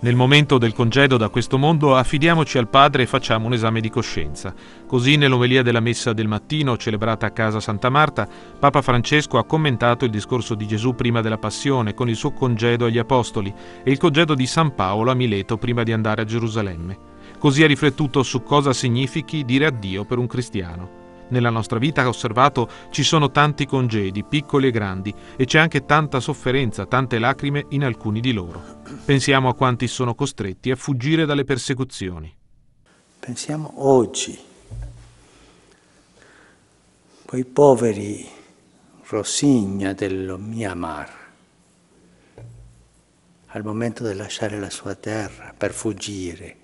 Nel momento del congedo da questo mondo affidiamoci al Padre e facciamo un esame di coscienza. Così nell'omelia della messa del mattino celebrata a casa Santa Marta, Papa Francesco ha commentato il discorso di Gesù prima della Passione con il suo congedo agli Apostoli e il congedo di San Paolo a Mileto prima di andare a Gerusalemme. Così ha riflettuto su cosa significhi dire addio per un cristiano. Nella nostra vita, ho osservato, ci sono tanti congedi, piccoli e grandi, e c'è anche tanta sofferenza, tante lacrime in alcuni di loro. Pensiamo a quanti sono costretti a fuggire dalle persecuzioni. Pensiamo oggi, quei poveri rossigna del Myanmar, al momento di lasciare la sua terra per fuggire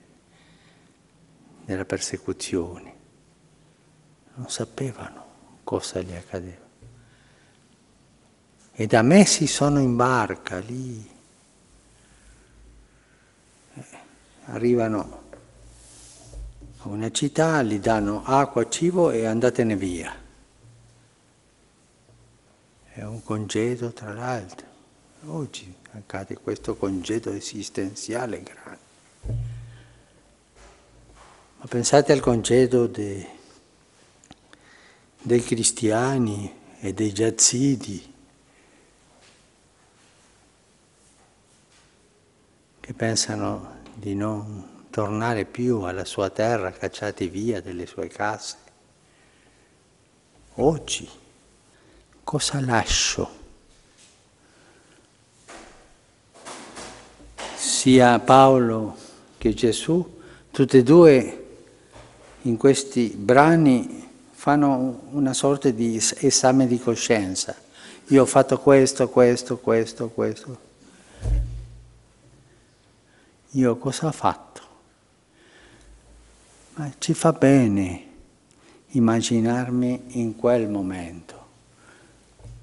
dalla persecuzione non sapevano cosa gli accadeva. E da mesi sono in barca lì. Eh, arrivano a una città, gli danno acqua, cibo e andatene via. È un congedo tra l'altro. Oggi accade questo congedo esistenziale grande. Ma pensate al congedo di dei cristiani e dei jazzidi che pensano di non tornare più alla sua terra cacciati via dalle sue case. Oggi cosa lascio? Sia Paolo che Gesù, tutti e due in questi brani fanno una sorta di esame di coscienza. Io ho fatto questo, questo, questo, questo. Io cosa ho fatto? Ma ci fa bene immaginarmi in quel momento.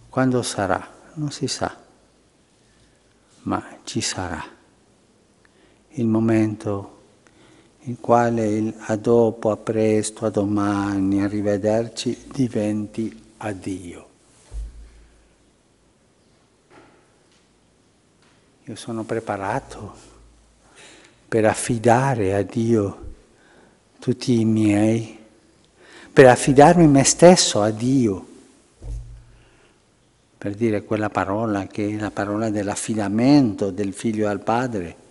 Quando sarà? Non si sa, ma ci sarà. Il momento in quale il a dopo, a presto, a domani, arrivederci diventi addio. Io sono preparato per affidare a Dio tutti i miei, per affidarmi me stesso a Dio, per dire quella parola che è la parola dell'affidamento del figlio al padre